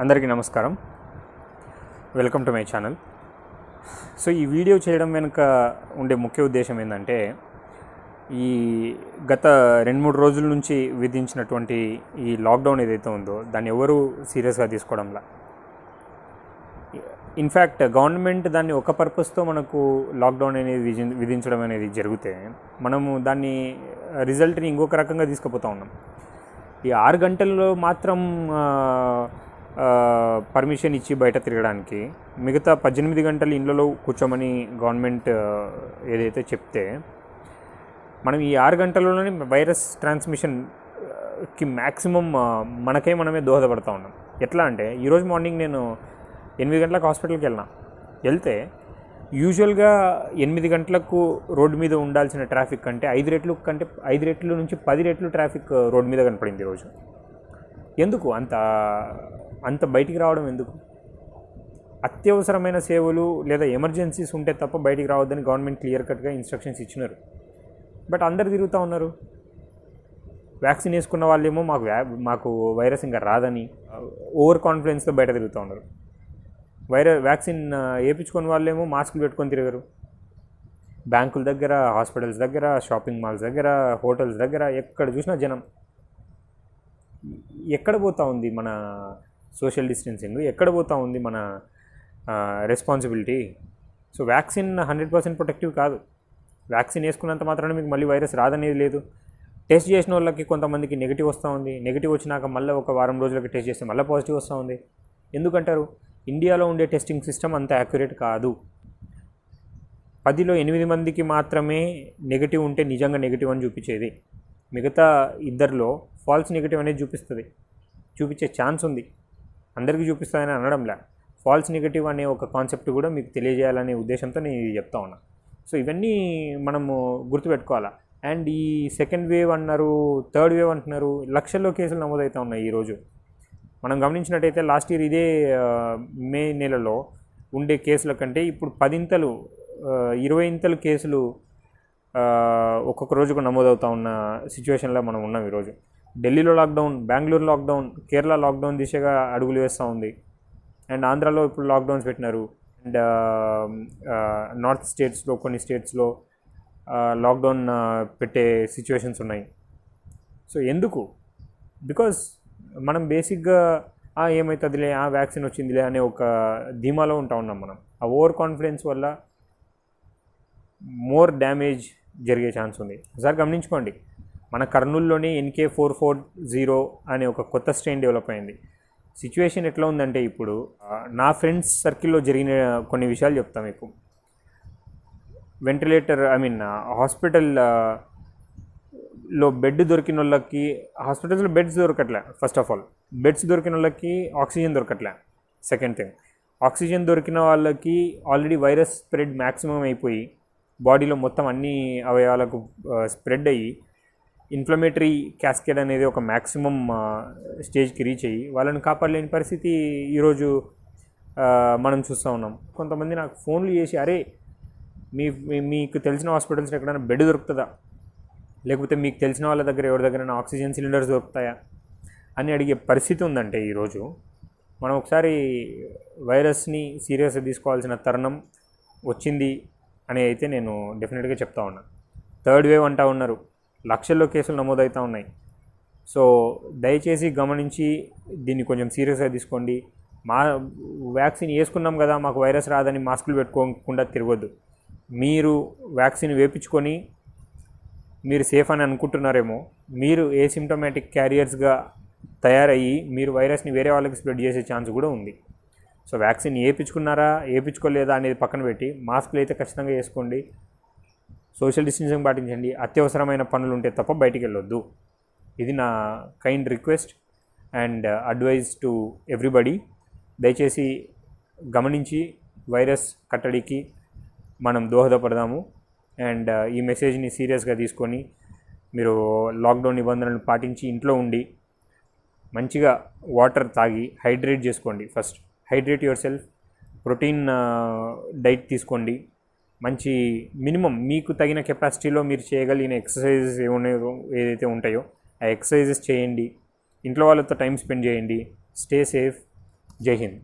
అందరికీ నమస్కారం welcome to my channel so ఈ వీడియో చేయడం వెనుక ఉండే ముఖ్య ఉద్దేశం ఏంటంటే ఈ గత రెండు మూడు రోజుల నుంచి విధించినటువంటి ఈ లాక్డౌన్ ఏదైతే ఉందో దాన్ని ఎవరు సీరియస్గా తీసుకోవడంలా ఇన్ఫ్యాక్ట్ గవర్నమెంట్ దాన్ని ఒక పర్పస్తో మనకు లాక్డౌన్ అనేది విధి విధించడం అనేది జరిగితే మనము దాన్ని రిజల్ట్ని ఇంకొక రకంగా తీసుకుపోతూ ఉన్నాం ఈ ఆరు గంటల్లో మాత్రం పర్మిషన్ ఇచ్చి బయట తిరగడానికి మిగతా పద్దెనిమిది గంటలు ఇళ్ళలో కూర్చోమని గవర్నమెంట్ ఏదైతే చెప్తే మనం ఈ ఆరు గంటల్లోనే వైరస్ ట్రాన్స్మిషన్కి మ్యాక్సిమం మనకే మనమే దోహదపడుతూ ఉన్నాం ఎట్లా అంటే ఈరోజు మార్నింగ్ నేను ఎనిమిది గంటలకు హాస్పిటల్కి వెళ్ళినా వెళ్తే యూజువల్గా ఎనిమిది గంటలకు రోడ్డు మీద ఉండాల్సిన ట్రాఫిక్ కంటే ఐదు రెట్లు కంటే ఐదు రెట్లు నుంచి పది రెట్లు ట్రాఫిక్ రోడ్డు మీద కనపడింది ఈరోజు ఎందుకు అంత అంత బయటికి రావడం ఎందుకు అత్యవసరమైన సేవలు లేదా ఎమర్జెన్సీస్ ఉంటే తప్ప బయటికి రావద్దని గవర్నమెంట్ క్లియర్ కట్గా ఇన్స్ట్రక్షన్స్ ఇచ్చినారు బట్ అందరు తిరుగుతూ ఉన్నారు వ్యాక్సిన్ వేసుకున్న వాళ్ళేమో మాకు మాకు వైరస్ ఇంకా రాదని ఓవర్ కాన్ఫిడెన్స్తో బయట తిరుగుతూ ఉన్నారు వైరస్ వ్యాక్సిన్ వేయించుకున్న వాళ్ళేమో మాస్కులు పెట్టుకొని తిరగరు బ్యాంకుల దగ్గర హాస్పిటల్స్ దగ్గర షాపింగ్ మాల్స్ దగ్గర హోటల్స్ దగ్గర ఎక్కడ చూసినా జనం ఎక్కడ పోతా ఉంది మన సోషల్ డిస్టెన్సింగ్ ఎక్కడ పోతా ఉంది మన responsibility so vaccine hundred percent protective కాదు వ్యాక్సిన్ వేసుకున్నంత మాత్రమే మీకు మళ్ళీ వైరస్ రాదనేది లేదు టెస్ట్ చేసిన వాళ్ళకి కొంతమందికి నెగిటివ్ వస్తూ ఉంది నెగిటివ్ వచ్చినాక మళ్ళీ ఒక వారం రోజులకి టెస్ట్ చేస్తే మళ్ళీ పాజిటివ్ వస్తూ ఉంది ఎందుకంటారు ఇండియాలో ఉండే టెస్టింగ్ సిస్టమ్ అంత యాక్యురేట్ కాదు పదిలో ఎనిమిది మందికి మాత్రమే నెగిటివ్ ఉంటే నిజంగా నెగిటివ్ అని చూపించేది మిగతా ఇద్దరిలో ఫాల్స్ నెగిటివ్ అనేది చూపిస్తుంది చూపించే ఛాన్స్ ఉంది అందరికీ చూపిస్తాయని అనడంలా ఫాల్స్ నెగటివ్ అనే ఒక కాన్సెప్ట్ కూడా మీకు తెలియజేయాలనే ఉద్దేశంతో నేను చెప్తా ఉన్నా సో ఇవన్నీ మనము గుర్తుపెట్టుకోవాలా అండ్ ఈ సెకండ్ వేవ్ అన్నారు థర్డ్ వేవ్ అంటున్నారు లక్షల్లో కేసులు నమోదవుతూ ఉన్నాయి ఈరోజు మనం గమనించినట్టయితే లాస్ట్ ఇయర్ ఇదే మే నెలలో ఉండే కేసుల కంటే ఇప్పుడు పదింతలు ఇరవై ఇంతలు కేసులు ఒక్కొక్క రోజుకు నమోదవుతా ఉన్న సిచ్యువేషన్లో మనం ఉన్నాం ఈరోజు ఢిల్లీలో lockdown Bengaluru lockdown Kerala lockdown దిశగా అడుగులు వేస్తూ ఉంది అండ్ ఆంధ్రాలో ఇప్పుడు లాక్డౌన్స్ పెట్టినారు అండ్ నార్త్ స్టేట్స్లో కొన్ని స్టేట్స్లో లాక్డౌన్ పెట్టే సిచ్యువేషన్స్ ఉన్నాయి సో ఎందుకు బికాస్ మనం బేసిక్గా ఏమవుతుందిలే ఆ వ్యాక్సిన్ వచ్చిందిలే అనే ఒక ధీమాలో ఉంటా ఉన్నాం మనం ఆ ఓవర్ కాన్ఫిడెన్స్ వల్ల మోర్ డ్యామేజ్ జరిగే ఛాన్స్ ఉంది ఒకసారి గమనించుకోండి మన కర్నూలులోనే ఎన్కే ఫోర్ ఫోర్ జీరో అనే ఒక కొత్త స్ట్రెయిన్ డెవలప్ అయింది సిచ్యువేషన్ ఎట్లా ఉందంటే ఇప్పుడు నా ఫ్రెండ్స్ సర్కిల్లో జరిగిన కొన్ని విషయాలు చెప్తాం మీకు వెంటిలేటర్ ఐ మీన్ హాస్పిటల్ లో బెడ్ దొరికిన వాళ్ళకి హాస్పిటల్స్లో బెడ్స్ దొరకట్లే ఫస్ట్ ఆఫ్ ఆల్ బెడ్స్ దొరికిన వాళ్ళకి ఆక్సిజన్ దొరకట్లే సెకండ్ థింగ్ ఆక్సిజన్ దొరికిన వాళ్ళకి ఆల్రెడీ వైరస్ స్ప్రెడ్ మ్యాక్సిమం అయిపోయి బాడీలో మొత్తం అన్ని అవయవాలకు స్ప్రెడ్ అయ్యి ఇన్ఫ్లమేటరీ క్యాస్కేడ్ అనేది ఒక మ్యాక్సిమం స్టేజ్కి రీచ్ అయ్యి వాళ్ళని కాపాడలేని పరిస్థితి ఈరోజు మనం చూస్తూ ఉన్నాం కొంతమంది నాకు ఫోన్లు చేసి అరే మీ మీకు తెలిసిన హాస్పిటల్స్ ఎక్కడైనా బెడ్ దొరుకుతుందా లేకపోతే మీకు తెలిసిన వాళ్ళ దగ్గర ఎవరి దగ్గర ఆక్సిజన్ సిలిండర్స్ దొరుకుతాయా అని అడిగే పరిస్థితి ఉందంటే ఈరోజు మనం ఒకసారి వైరస్ని సీరియస్గా తీసుకోవాల్సిన తరుణం వచ్చింది అని అయితే నేను డెఫినెట్గా చెప్తా ఉన్నా థర్డ్ వేవ్ అంటా ఉన్నారు లక్షల్లో కేసులు నమోదవుతూ ఉన్నాయి సో దయచేసి గమనించి దీన్ని కొంచెం సీరియస్గా తీసుకోండి మా వ్యాక్సిన్ వేసుకున్నాం కదా మాకు వైరస్ రాదని మాస్కులు పెట్టుకోకుండా తిరగొద్దు మీరు వ్యాక్సిన్ వేపించుకొని మీరు సేఫ్ అని అనుకుంటున్నారేమో మీరు ఏ సిమ్టమాటిక్ క్యారియర్స్గా తయారయ్యి మీరు వైరస్ని వేరే వాళ్ళకి స్ప్రెడ్ చేసే ఛాన్స్ కూడా ఉంది సో వ్యాక్సిన్ వేయించుకున్నారా వేయించుకోలేదా అనేది పక్కన పెట్టి మాస్కులు అయితే ఖచ్చితంగా వేసుకోండి సోషల్ డిస్టెన్సింగ్ పాటించండి అత్యవసరమైన పనులు ఉంటే తప్ప బయటికి వెళ్ళొద్దు ఇది నా kind request and advice to everybody దయచేసి గమనించి వైరస్ కట్టడికి మనం దోహదపడదాము అండ్ ఈ మెసేజ్ని సీరియస్గా తీసుకొని మీరు లాక్డౌన్ నిబంధనలను పాటించి ఇంట్లో ఉండి మంచిగా వాటర్ తాగి హైడ్రేట్ చేసుకోండి first hydrate yourself protein diet తీసుకోండి మంచి మినిమం మీకు తగిన కెపాసిటీలో మీరు చేయగలిగిన ఎక్సర్సైజెస్ ఏమైనా ఏదైతే ఉంటాయో ఆ ఎక్సర్సైజెస్ చేయండి ఇంట్లో వాళ్ళతో టైం స్పెండ్ చేయండి స్టే సేఫ్ జై హింద్